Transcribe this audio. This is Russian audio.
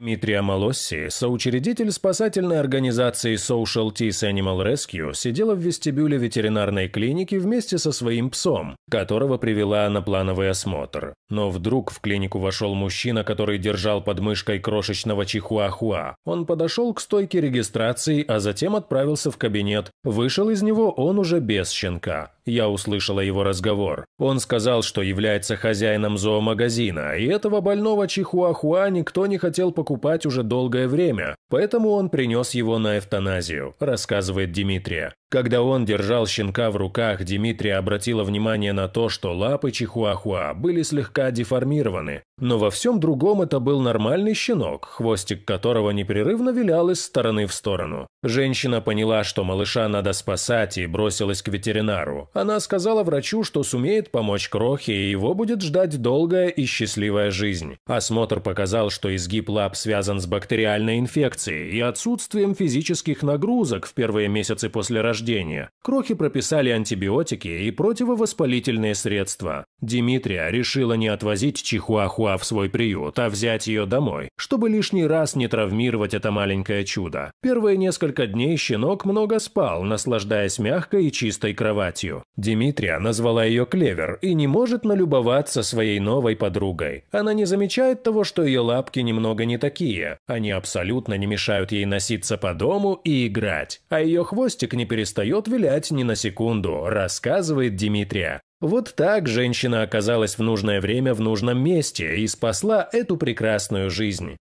Дмитрий Амолосси, соучредитель спасательной организации Social Teas Animal Rescue, сидела в вестибюле ветеринарной клиники вместе со своим псом, которого привела на плановый осмотр. Но вдруг в клинику вошел мужчина, который держал под мышкой крошечного чихуахуа. Он подошел к стойке регистрации, а затем отправился в кабинет. Вышел из него он уже без щенка. Я услышала его разговор. Он сказал, что является хозяином зоомагазина, и этого больного чихуахуа никто не хотел покупать уже долгое время, поэтому он принес его на эвтаназию, рассказывает Дмитрия. Когда он держал щенка в руках, Дмитрия обратила внимание на то, что лапы Чихуахуа были слегка деформированы, но во всем другом это был нормальный щенок, хвостик которого непрерывно вилял из стороны в сторону. Женщина поняла, что малыша надо спасать, и бросилась к ветеринару. Она сказала врачу, что сумеет помочь Крохе, и его будет ждать долгая и счастливая жизнь. Осмотр показал, что изгиб лап связан с бактериальной инфекцией и отсутствием физических нагрузок в первые месяцы после рождения рождения. Крохи прописали антибиотики и противовоспалительные средства. Димитрия решила не отвозить Чихуахуа в свой приют, а взять ее домой, чтобы лишний раз не травмировать это маленькое чудо. Первые несколько дней щенок много спал, наслаждаясь мягкой и чистой кроватью. Димитрия назвала ее Клевер и не может налюбоваться своей новой подругой. Она не замечает того, что ее лапки немного не такие. Они абсолютно не мешают ей носиться по дому и играть, а ее хвостик не перестает перестает вилять ни на секунду, рассказывает Дмитрия. Вот так женщина оказалась в нужное время в нужном месте и спасла эту прекрасную жизнь.